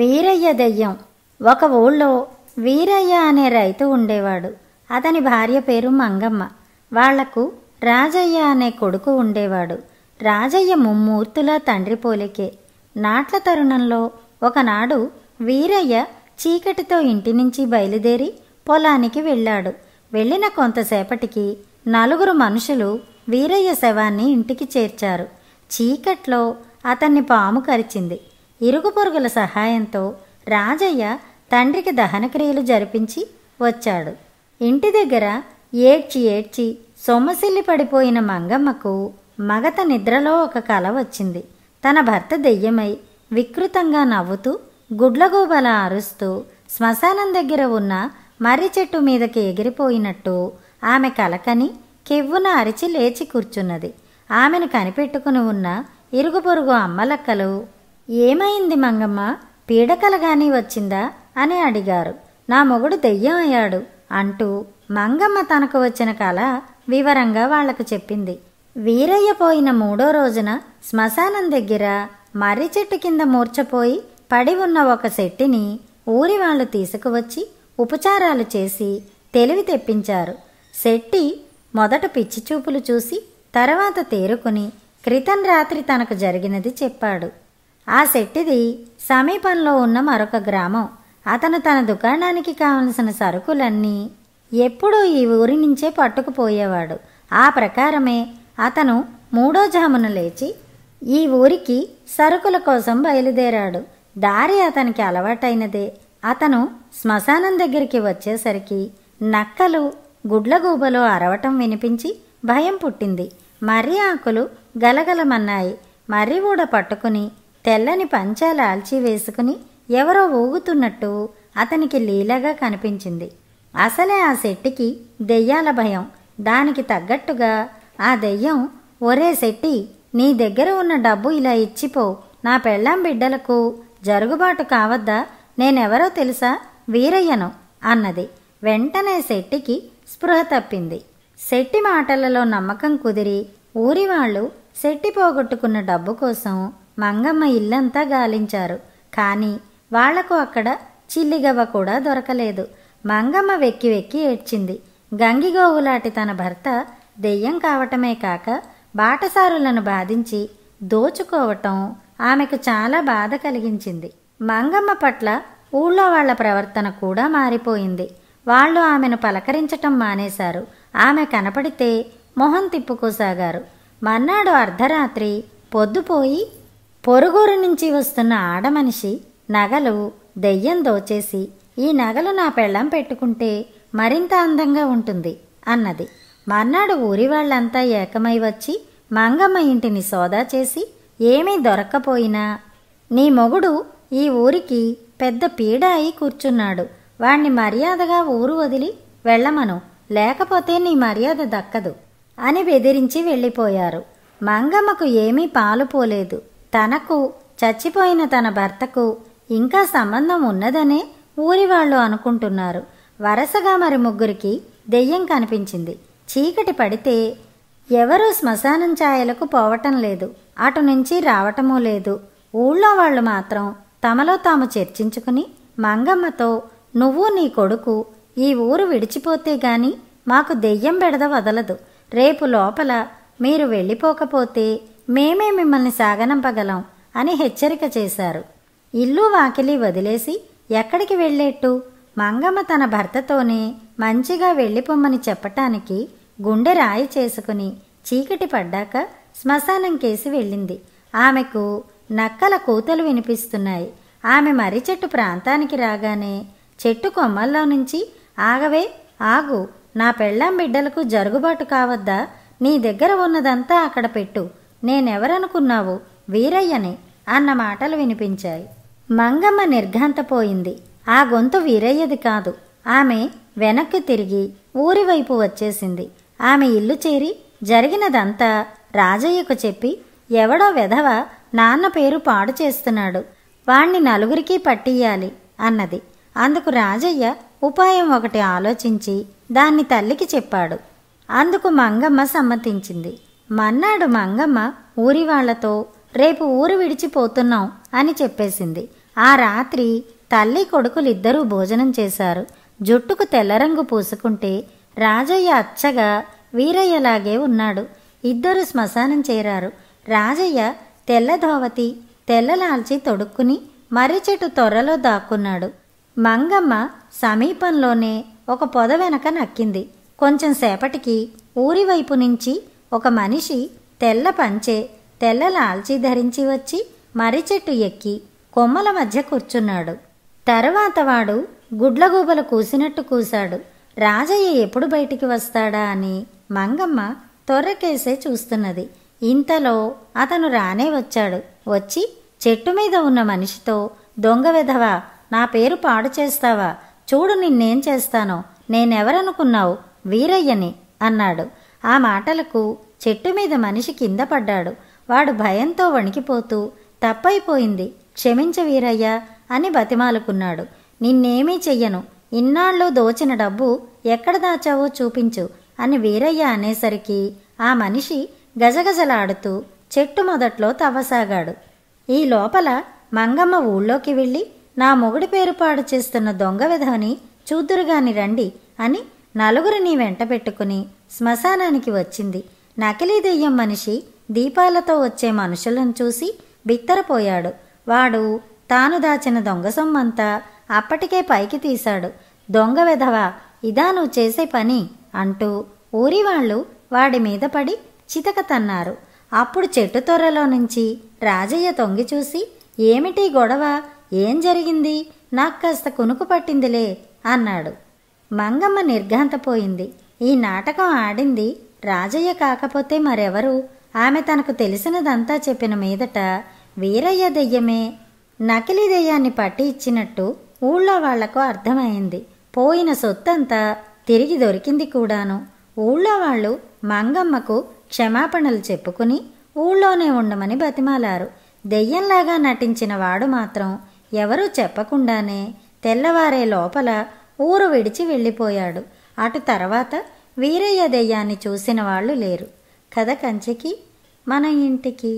వీరయ్య దెయ్యం ఒక ఊళ్ళో వీరయ్య అనే రైతు ఉండేవాడు అతని భార్య పేరు మంగమ్మ వాళ్లకు రాజయ్య అనే కొడుకు ఉండేవాడు రాజయ్య ముమ్మూర్తుల తండ్రి పోలికే నాట్ల తరుణంలో ఒకనాడు వీరయ్య చీకటితో ఇంటి నుంచి బయలుదేరి పొలానికి వెళ్ళాడు వెళ్ళిన కొంతసేపటికి నలుగురు మనుషులు వీరయ్య శవాన్ని ఇంటికి చేర్చారు చీకట్లో అతన్ని పాము కరిచింది ఇరుగు పొరుగుల సహాయంతో రాజయ్య తండ్రికి దహనక్రియలు జరిపించి వచ్చాడు ఇంటి దగ్గర ఏడ్చి ఏడ్చి సొమ్మసిల్లి పడిపోయిన మంగమ్మకు మగత నిద్రలో ఒక కల వచ్చింది తన భర్త దెయ్యమై వికృతంగా నవ్వుతూ గుడ్లగూబల అరుస్తూ శ్మశానం దగ్గర ఉన్న మర్రి చెట్టు మీదకి ఎగిరిపోయినట్టు ఆమె కలకని కెవ్వున అరిచి లేచి కూర్చున్నది ఆమెను కనిపెట్టుకుని ఉన్న ఇరుగు పొరుగు అమ్మలక్కలు ఏమైంది మంగమ్మ పీడకలగాని వచ్చిందా అని అడిగారు నా మొగుడు దెయ్యం అయ్యాడు అంటూ మంగమ్మ తనకు వచ్చిన కళ వివరంగా వాళ్లకు చెప్పింది వీరయ్య పోయిన మూడో రోజున శ్మశానం దగ్గర మర్రి చెట్టు కింద మూర్చపోయి పడి ఉన్న ఒక శెట్టిని ఊరి వాళ్ళు తీసుకువచ్చి ఉపచారాలు చేసి తెలివి తెప్పించారు శెట్టి మొదట పిచ్చి చూపులు చూసి తర్వాత తేరుకుని క్రితం రాత్రి తనకు జరిగినది చెప్పాడు ఆ శెట్టిది సమీపంలో ఉన్న మరొక గ్రామం అతను తన దుకాణానికి కావలసిన సరుకులన్నీ ఎప్పుడూ ఈ ఊరి నుంచే పట్టుకుపోయేవాడు ఆ ప్రకారమే అతను మూడో జామున లేచి ఈ ఊరికి సరుకుల కోసం బయలుదేరాడు దారి అతనికి అలవాటైనదే అతను శ్మశానం దగ్గరికి వచ్చేసరికి నక్కలు గుడ్లగూబలో అరవటం వినిపించి భయం పుట్టింది మర్రి ఆకులు గలగలమన్నాయి మర్రి ఊడ పట్టుకుని తెల్లని పంచా ఆల్చి వేసుకుని ఎవరో ఊగుతున్నట్టు అతనికి లీలగా కనిపించింది అసలే ఆ శెట్టికి దెయ్యాల భయం దానికి తగ్గట్టుగా ఆ దెయ్యం ఒరే శెట్టి నీ దగ్గర ఉన్న డబ్బు ఇలా ఇచ్చిపో నా పెళ్ళాం బిడ్డలకు జరుగుబాటు కావద్దా నేనెవరో తెలుసా వీరయ్యను అన్నది వెంటనే శెట్టికి స్పృహ తప్పింది శెట్టి మాటలలో నమ్మకం కుదిరి ఊరివాళ్లు శెట్టి పోగొట్టుకున్న డబ్బు కోసం మంగమ్మ ఇల్లంతా గాలించారు కానీ వాళ్లకు అక్కడ చిల్లిగవ్వ కూడా దొరకలేదు మంగమ్మ వెక్కి వెక్కి ఏడ్చింది గంగిగోవులాటి తన భర్త దెయ్యం కావటమే కాక బాటసారులను బాధించి దోచుకోవటం ఆమెకు చాలా బాధ కలిగించింది మంగమ్మ పట్ల ఊళ్ళో వాళ్ల ప్రవర్తన కూడా మారిపోయింది వాళ్ళు ఆమెను పలకరించటం మానేశారు ఆమె కనపడితే మొహం తిప్పుకోసాగారు మన్నాడు అర్ధరాత్రి పొద్దుపోయి పొరుగురు నుంచి వస్తున్న ఆడమనిషి నగలు దెయ్యం దోచేసి ఈ నగలు నా పెళ్ళం పెట్టుకుంటే మరింత అందంగా ఉంటుంది అన్నది మర్నాడు ఊరి వాళ్ళంతా ఏకమై వచ్చి మంగమ్మ ఇంటిని సోదా చేసి ఏమీ దొరక్కపోయినా నీ మొగుడు ఈ ఊరికి పెద్ద పీడ అయి కూర్చున్నాడు వాణ్ణి మర్యాదగా ఊరు వదిలి వెళ్ళమను లేకపోతే నీ మర్యాద దక్కదు అని బెదిరించి వెళ్ళిపోయారు మంగమ్మకు ఏమీ పాలు పోలేదు తనకు చచ్చిపోయిన తన భర్తకు ఇంకా సంబంధం ఉన్నదనే ఊరివాళ్ళు అనుకుంటున్నారు వరసగా మరి ముగ్గురికి దెయ్యం కనిపించింది చీకటి పడితే ఎవరూ శ్మశానం ఛాయలకు పోవటం లేదు అటు నుంచి రావటమూ లేదు ఊళ్ళో వాళ్ళు మాత్రం తమలో తాము చర్చించుకుని మంగమ్మతో నువ్వు నీ కొడుకు ఈ ఊరు విడిచిపోతే గాని మాకు దెయ్యం బెడద వదలదు రేపు లోపల మీరు వెళ్ళిపోకపోతే మేమే మిమ్మల్ని సాగనంపగలం అని హెచ్చరిక చేశారు ఇల్లు వాకిలి వదిలేసి ఎక్కడికి వెళ్ళేట్టు మంగమ్మ తన భర్తతోనే మంచిగా వెళ్ళిపోమ్మని చెప్పటానికి గుండె రాయి చేసుకుని చీకటి పడ్డాక శ్మశానం కేసి వెళ్ళింది ఆమెకు నక్కల కూతలు వినిపిస్తున్నాయి ఆమె మర్రి చెట్టు ప్రాంతానికి రాగానే చెట్టు కొమ్మల్లో నుంచి ఆగవే ఆగు నా పెళ్ళాం బిడ్డలకు జరుగుబాటు కావద్దా నీ దగ్గర ఉన్నదంతా అక్కడ పెట్టు నేనెవరనుకున్నావు వీరయ్యని అన్న మాటలు వినిపించాయి మంగమ్మ నిర్ఘాంతపోయింది ఆ గొంతు వీరయ్యది కాదు ఆమె వెనక్కి తిరిగి ఊరివైపు వచ్చేసింది ఆమె ఇల్లు చేరి జరిగినదంతా రాజయ్యకు చెప్పి ఎవడో వెధవ నాన్న పేరు పాడు చేస్తున్నాడు వాణ్ణి నలుగురికి పట్టియ్యాలి అన్నది అందుకు రాజయ్య ఉపాయం ఒకటి ఆలోచించి దాన్ని తల్లికి చెప్పాడు అందుకు మంగమ్మ సమ్మతించింది మన్నాడు మంగమ్మ ఊరి వాళ్లతో రేపు ఊరు విడిచిపోతున్నాం అని చెప్పేసింది ఆ రాత్రి తల్లి కొడుకులిద్దరూ భోజనం చేశారు జుట్టుకు తెల్లరంగు పూసుకుంటే రాజయ్య అచ్చగా వీరయ్యలాగే ఉన్నాడు ఇద్దరు శ్మశానం చేరారు రాజయ్య తెల్ల తెల్లలాల్చి తొడుక్కుని మర్రి చెట్టు తొర్రలో దాక్కున్నాడు మంగమ్మ సమీపంలోనే ఒక పొద వెనక నక్కింది కొంచెం సేపటికి ఊరివైపు నుంచి ఒక మనిషి తెల్ల పంచే తెల్ల లాల్చి ధరించి వచ్చి మర్రి చెట్టు ఎక్కి కొమ్మల మధ్య కూర్చున్నాడు తర్వాత వాడు గుడ్లగూబలు కూసినట్టు కూశాడు రాజయ్య ఎప్పుడు బయటికి వస్తాడా అని మంగమ్మ తొర్రకేసే చూస్తున్నది ఇంతలో అతను రానే వచ్చాడు వచ్చి చెట్టు మీద ఉన్న మనిషితో దొంగ విధవా నా పేరు పాడు చేస్తావా చూడు నిన్నేం చేస్తానో నేనెవరనుకున్నావు వీరయ్యని అన్నాడు ఆ మాటలకు చెట్టు మీద మనిషి కింద పడ్డాడు వాడు భయంతో వణికిపోతూ తప్పైపోయింది క్షమించ వీరయ్య అని బతిమాలుకున్నాడు నిన్నేమీ చెయ్యను ఇన్నాళ్ళు దోచిన డబ్బు ఎక్కడ దాచావో చూపించు అని వీరయ్య అనేసరికి ఆ మనిషి గజగజలాడుతూ చెట్టు మొదట్లో తవ్వసాగాడు ఈ లోపల మంగమ్మ ఊళ్ళోకి వెళ్ళి నా మొగుడి పేరుపాడు చేస్తున్న దొంగ విధవని చూద్దురుగాని రండి అని నలుగురిని వెంట పెట్టుకుని శ్మశానానికి వచ్చింది నకిలీ దెయ్యం మనిషి దీపాలతో వచ్చే మనుషులను చూసి బిత్తరపోయాడు వాడు తాను దాచిన దొంగ సొమ్మంతా అప్పటికే పైకి తీశాడు దొంగ వెధవ ఇదా నువ్వు చేసే పని అంటూ ఊరి వాళ్ళు వాడి మీద పడి చితక తన్నారు అప్పుడు చెట్టు తొర్రలో నుంచి రాజయ్య తొంగి చూసి ఏమిటి గొడవ ఏం జరిగింది నాకు కాస్త కునుకు పట్టిందిలే అన్నాడు మంగమ్మ నిర్ఘాంతపోయింది ఈ నాటకం ఆడింది రాజయ్య కాకపోతే మరెవరు ఆమె తనకు తెలిసినదంతా చెప్పిన మీదట వీరయ్య దెయ్యమే నకిలీ దెయ్యాన్ని పట్టి ఇచ్చినట్టు ఊళ్ళో వాళ్లకు అర్థమైంది పోయిన సొత్తంతా తిరిగి దొరికింది కూడాను ఊళ్ళో వాళ్ళు మంగమ్మకు క్షమాపణలు చెప్పుకుని ఊళ్ళోనే ఉండమని బతిమాలారు దెయ్యంలాగా నటించిన వాడు మాత్రం ఎవరూ చెప్పకుండానే తెల్లవారే లోపల ఊరు విడిచి వెళ్ళిపోయాడు అటు తర్వాత వీరయ్య దెయ్యాన్ని చూసిన వాళ్ళు లేరు కథ కంచెకి మన ఇంటికి